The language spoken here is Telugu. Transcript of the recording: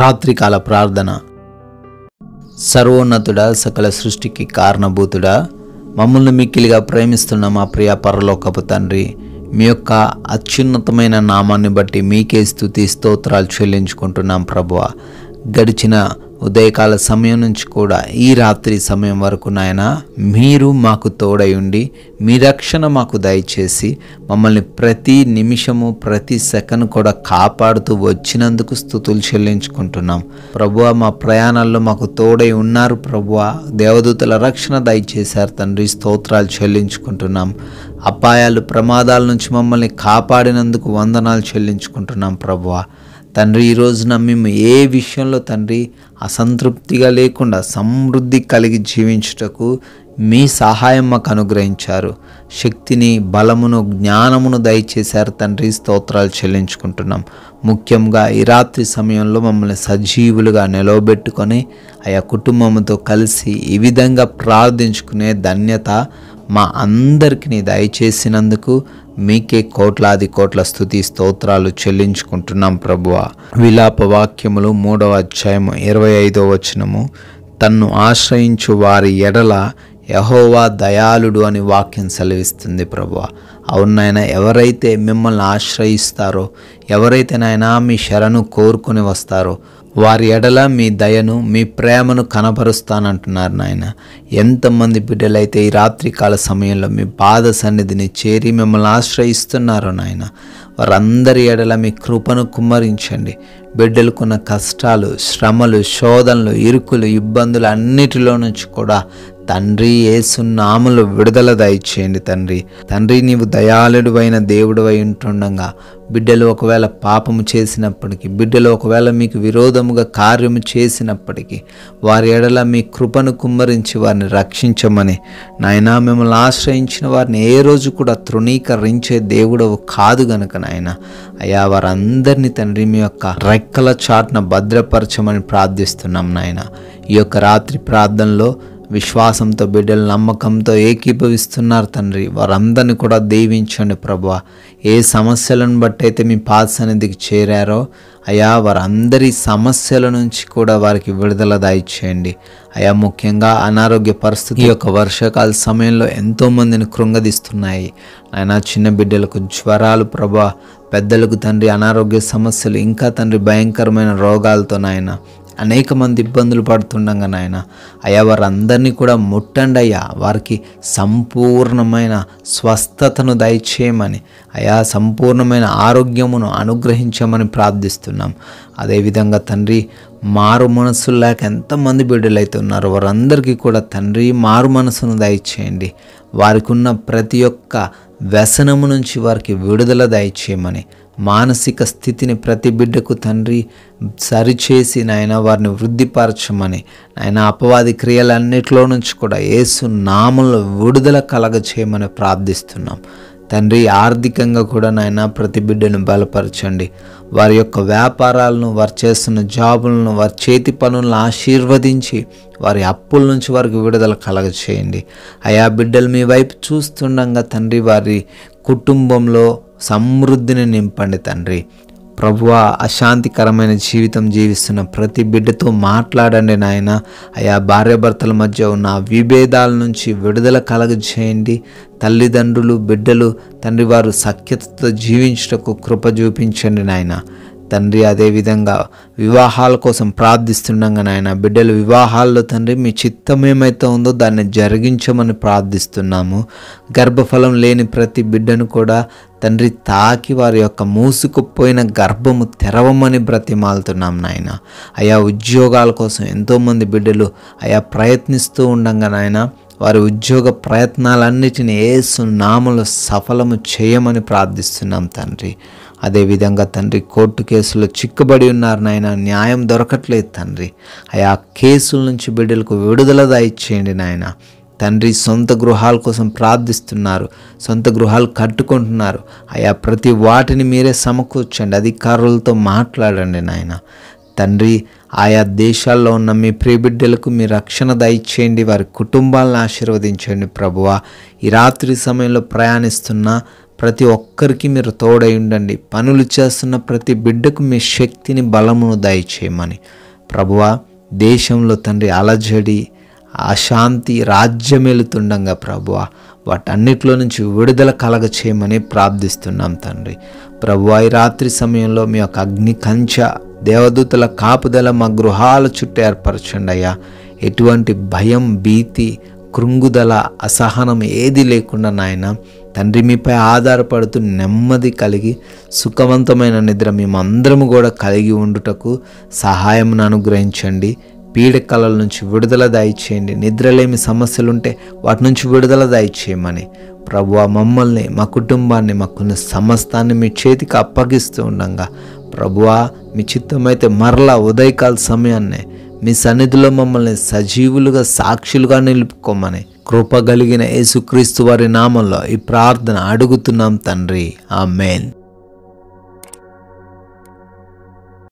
రాత్రికాల ప్రార్థన సర్వోన్నతుడా సకల సృష్టికి కారణభూతుడా మమ్మల్ని మిక్కిలిగా ప్రేమిస్తున్న మా ప్రియ పరలోకపు తండ్రి మీ యొక్క అత్యున్నతమైన నామాన్ని బట్టి మీకే స్థుతి స్తోత్రాలు చెల్లించుకుంటున్నాం ప్రభువ గడిచిన ఉదయకాల సమయం నుంచి కూడా ఈ రాత్రి సమయం వరకు నాయన మీరు మాకు తోడై ఉండి మీ రక్షణ మాకు దయచేసి మమ్మల్ని ప్రతి నిమిషము ప్రతి సెకండ్ కూడా కాపాడుతూ వచ్చినందుకు స్థుతులు చెల్లించుకుంటున్నాం ప్రభువ మా ప్రయాణాల్లో మాకు తోడై ఉన్నారు ప్రభువ దేవదూతల రక్షణ దయచేశారు తండ్రి స్తోత్రాలు చెల్లించుకుంటున్నాం అపాయాలు ప్రమాదాల నుంచి మమ్మల్ని కాపాడినందుకు వందనాలు చెల్లించుకుంటున్నాం ప్రభువ తండ్రి ఈరోజున మేము ఏ విషయంలో తండ్రి అసంతృప్తిగా లేకుండా సమృద్ధి కలిగి జీవించుటకు మీ సహాయం మాకు అనుగ్రహించారు శక్తిని బలమును జ్ఞానమును దయచేశారు తండ్రి స్తోత్రాలు చెల్లించుకుంటున్నాం ముఖ్యంగా ఈ రాత్రి సమయంలో మమ్మల్ని సజీవులుగా నిలవబెట్టుకొని ఆయా కుటుంబంతో కలిసి ఈ విధంగా ప్రార్థించుకునే ధన్యత మా అందరికీ దయచేసినందుకు మీకే కోట్లాది కోట్ల స్థుతి స్తోత్రాలు చెల్లించుకుంటున్నాం ప్రభువ విలాప వాక్యములు మూడవ అధ్యాయము ఇరవై ఐదవ వచనము తన్ను ఆశ్రయించు వారి ఎడల యహోవా దయాళుడు అని వాక్యం సెలవిస్తుంది ప్రభు అవునాయన ఎవరైతే మిమ్మల్ని ఆశ్రయిస్తారో ఎవరైతే నాయనా మీ శరణు కోరుకుని వస్తారో వారి ఎడల మీ దయను మీ ప్రేమను కనపరుస్తానంటున్నారు నాయన ఎంతమంది బిడ్డలైతే ఈ రాత్రికాల సమయంలో మీ బాధ సన్నిధిని చేరి మిమ్మల్ని ఆశ్రయిస్తున్నారో నాయన వారందరి ఎడల మీ కృపను కుమ్మరించండి బిడ్డలకున్న కష్టాలు శ్రమలు శోధనలు ఇరుకులు ఇబ్బందులు అన్నిటిలో నుంచి కూడా తండ్రి ఏసునాములు విడుదల దయచేయండి తండ్రి తండ్రి నీవు దేవుడు అయి ఉంటుండగా బిడ్డలు ఒకవేళ పాపము చేసినప్పటికీ బిడ్డలు ఒకవేళ మీకు విరోధముగా కార్యము చేసినప్పటికీ వారి ఎడల మీ కృపను కుమ్మరించి వారిని వారిని రక్షించమని నాయన మిమ్మల్ని ఆశ్రయించిన వారిని ఏ రోజు కూడా తృణీకరించే దేవుడవు కాదు గనక నాయన అయ్యా వారందరినీ తండ్రి మీ యొక్క రెక్కల చాటున భద్రపరచమని ప్రార్థిస్తున్నాం నాయన ఈ యొక్క రాత్రి ప్రార్థనలో విశ్వాసంతో బిడ్డలు నమ్మకంతో ఏకీభవిస్తున్నారు తండ్రి వారందరిని కూడా దీవించండి ప్రభా ఏ సమస్యలను బట్టి అయితే మీ పాత సన్నిధికి చేరారో అయా వారందరి సమస్యల నుంచి కూడా వారికి విడుదల దాయిచ్చేయండి అయా ముఖ్యంగా అనారోగ్య పరిస్థితి యొక్క వర్షాకాల సమయంలో ఎంతోమందిని కృంగదీస్తున్నాయి ఆయన చిన్న బిడ్డలకు జ్వరాలు ప్రభా పెద్దలకు తండ్రి అనారోగ్య సమస్యలు ఇంకా తండ్రి భయంకరమైన రోగాలతో నాయన అనేక మంది ఇబ్బందులు పడుతుండగా నాయన అయ్యా వారందరినీ కూడా ముట్టండి అయ్యా వారికి సంపూర్ణమైన స్వస్థతను దయచేయమని అయా సంపూర్ణమైన ఆరోగ్యమును అనుగ్రహించమని ప్రార్థిస్తున్నాం అదేవిధంగా తండ్రి మారు మనసులు లేక ఎంతమంది బిడ్డలైతే ఉన్నారో వారందరికీ కూడా తండ్రి మారు మనసును దయచేయండి వారికి ఉన్న ప్రతి ఒక్క వ్యసనము నుంచి వారికి విడుదల దయచేయమని మానసిక స్థితిని ప్రతి బిడ్డకు తండ్రి సరిచేసి నాయన వారిని వృద్ధిపరచమని ఆయన అపవాది క్రియలన్నిటిలో నుంచి కూడా ఏసు నామంలో విడుదల కలగ చేయమని ప్రార్థిస్తున్నాం తండ్రి ఆర్థికంగా కూడా నాయన ప్రతి బిడ్డను బలపరచండి వారి యొక్క వ్యాపారాలను వారు చేస్తున్న జాబులను వారి చేతి పనులను ఆశీర్వదించి వారి అప్పుల నుంచి వారికి విడుదల కలగచేయండి అయా బిడ్డలు మీ వైపు చూస్తుండగా తండ్రి వారి కుటుంబంలో సమృద్ధిని నింపండి తండ్రి ప్రభువ అశాంతికరమైన జీవితం జీవిస్తున్న ప్రతి బిడ్డతో మాట్లాడండి నాయన అయా భార్యాభర్తల మధ్య ఉన్న విభేదాల నుంచి విడుదల కలగజేయండి తల్లిదండ్రులు బిడ్డలు తండ్రి వారు సఖ్యతతో జీవించటకు కృప చూపించండి నాయన తండ్రి అదేవిధంగా వివాహాల కోసం ప్రార్థిస్తుండగా నాయన బిడ్డల వివాహాల్లో తండ్రి మీ చిత్తం ఏమైతే ఉందో దాన్ని జరిగించమని ప్రార్థిస్తున్నాము గర్భఫలం లేని ప్రతి బిడ్డను కూడా తండ్రి తాకి వారి యొక్క మూసుకుపోయిన గర్భము తెరవమని బ్రతిమాలుతున్నాం నాయన అయా ఉద్యోగాల కోసం ఎంతోమంది బిడ్డలు అయా ప్రయత్నిస్తూ ఉండగా నాయన వారి ఉద్యోగ ప్రయత్నాలన్నిటిని ఏ సునామలు సఫలము చేయమని ప్రార్థిస్తున్నాం తండ్రి అదేవిధంగా తండ్రి కోర్టు కేసులో చిక్కుబడి ఉన్నారు నాయన న్యాయం దొరకట్లేదు తండ్రి ఆయా కేసుల నుంచి బిడ్డలకు విడుదల దాయిచ్చేయండి నాయన తండ్రి సొంత గృహాల కోసం ప్రార్థిస్తున్నారు సొంత గృహాలు కట్టుకుంటున్నారు ఆయా ప్రతి వాటిని మీరే సమకూర్చండి అధికారులతో మాట్లాడండి నాయన తండ్రి ఆయా దేశాల్లో ఉన్న మీ ప్రియబిడ్డలకు మీ రక్షణ దయచేయండి వారి కుటుంబాలను ఆశీర్వదించండి ప్రభువ ఈ రాత్రి సమయంలో ప్రయాణిస్తున్న ప్రతి ఒక్కరికి మీరు తోడై ఉండండి పనులు చేస్తున్న ప్రతి బిడ్డకు మీ శక్తిని బలమును దయచేయమని ప్రభువా దేశంలో తండ్రి అలజడి అశాంతి రాజ్యమెలుతుండగా ప్రభువా వాటన్నిటిలో నుంచి విడుదల కలగ చేయమని ప్రార్థిస్తున్నాం తండ్రి ప్రభువా ఈ రాత్రి సమయంలో మీ యొక్క అగ్ని కంచ దేవదూతల కాపుదల మా గృహాల చుట్టూ ఏర్పరచండి అయ్యా ఎటువంటి భయం భీతి కృంగుదల అసహనం ఏది లేకుండా నాయన తండ్రి మీపై ఆధారపడుతూ నెమ్మది కలిగి సుఖవంతమైన నిద్ర మేమందరము కూడా కలిగి ఉండుటకు సహాయం అనుగ్రహించండి పీడకలల నుంచి విడుదల దయచేయండి నిద్రలేమి సమస్యలుంటే వాటి నుంచి విడుదల దయచేయమని ప్రభు మమ్మల్ని మా కుటుంబాన్ని మాకున్న సమస్తాన్ని మీ చేతికి అప్పగిస్తూ ఉండగా ప్రభువా మీ చిత్తమైతే మరలా ఉదయకాల సమయాన్నే మీ సన్నిధిలో మమ్మల్ని సజీవులుగా సాక్షులుగా నిలుపుకోమని కృపగలిగిన యేసుక్రీస్తు వారి నామంలో ఈ ప్రార్థన అడుగుతున్నాం తండ్రి ఆ మేన్